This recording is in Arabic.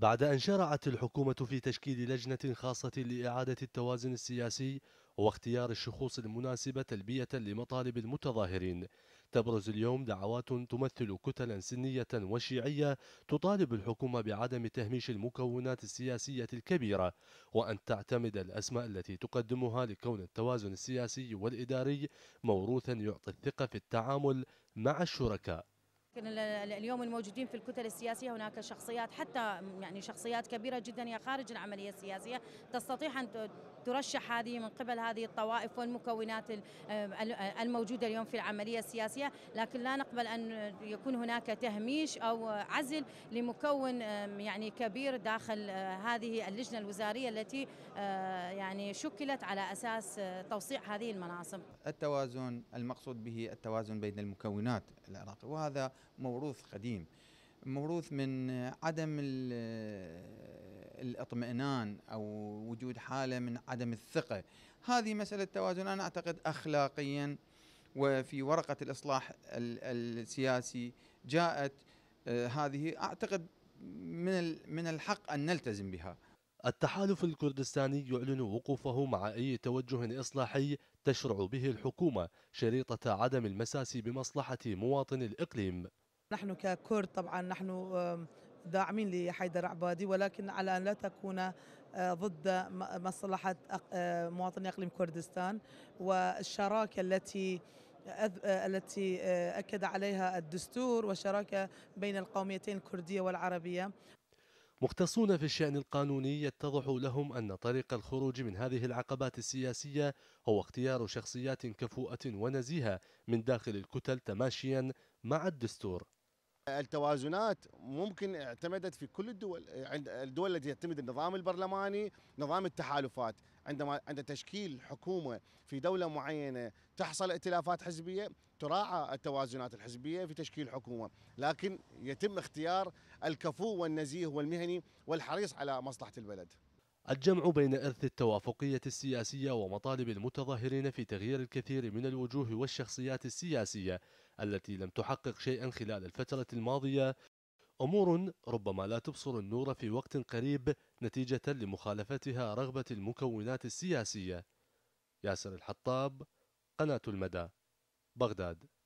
بعد أن شرعت الحكومة في تشكيل لجنة خاصة لإعادة التوازن السياسي واختيار الشخوص المناسبة تلبية لمطالب المتظاهرين تبرز اليوم دعوات تمثل كتلا سنية وشيعية تطالب الحكومة بعدم تهميش المكونات السياسية الكبيرة وأن تعتمد الأسماء التي تقدمها لكون التوازن السياسي والإداري موروثا يعطي الثقة في التعامل مع الشركاء لكن اليوم الموجودين في الكتل السياسية هناك شخصيات حتى يعني شخصيات كبيرة جدا هي خارج العملية السياسية تستطيع أن ترشح هذه من قبل هذه الطوائف والمكونات آه، آه، الموجودة اليوم في العملية السياسية لكن لا نقبل أن يكون هناك تهميش أو عزل لمكون آه، يعني كبير داخل هذه اللجنة الوزارية التي يعني شكلت على أساس توسيع هذه المناصب التوازن المقصود به التوازن بين المكونات العراقية وهذا موروث قديم موروث من عدم الاطمئنان او وجود حاله من عدم الثقه هذه مساله توازن انا اعتقد اخلاقيا وفي ورقه الاصلاح السياسي جاءت آه، هذه اعتقد من من الحق ان نلتزم بها التحالف الكردستاني يعلن وقوفه مع أي توجه إصلاحي تشرع به الحكومة شريطة عدم المساس بمصلحة مواطن الإقليم نحن ككرد طبعا نحن داعمين لحيدر عبادي ولكن على أن لا تكون آه، ضد مصلحة آه، مواطني إقليم كردستان والشراكة التي آه، التي أكد عليها الدستور وشراكة بين القوميتين الكردية والعربية مختصون في الشأن القانوني يتضح لهم أن طريق الخروج من هذه العقبات السياسية هو اختيار شخصيات كفوءة ونزيهة من داخل الكتل تماشيا مع الدستور التوازنات ممكن اعتمدت في كل الدول عند الدول التي تعتمد النظام البرلماني نظام التحالفات عندما عند تشكيل حكومه في دوله معينه تحصل ائتلافات حزبيه تراعى التوازنات الحزبيه في تشكيل حكومه لكن يتم اختيار الكفو والنزيه والمهني والحريص على مصلحه البلد الجمع بين إرث التوافقية السياسية ومطالب المتظاهرين في تغيير الكثير من الوجوه والشخصيات السياسية التي لم تحقق شيئا خلال الفترة الماضية أمور ربما لا تبصر النور في وقت قريب نتيجة لمخالفتها رغبة المكونات السياسية ياسر الحطاب قناة المدى بغداد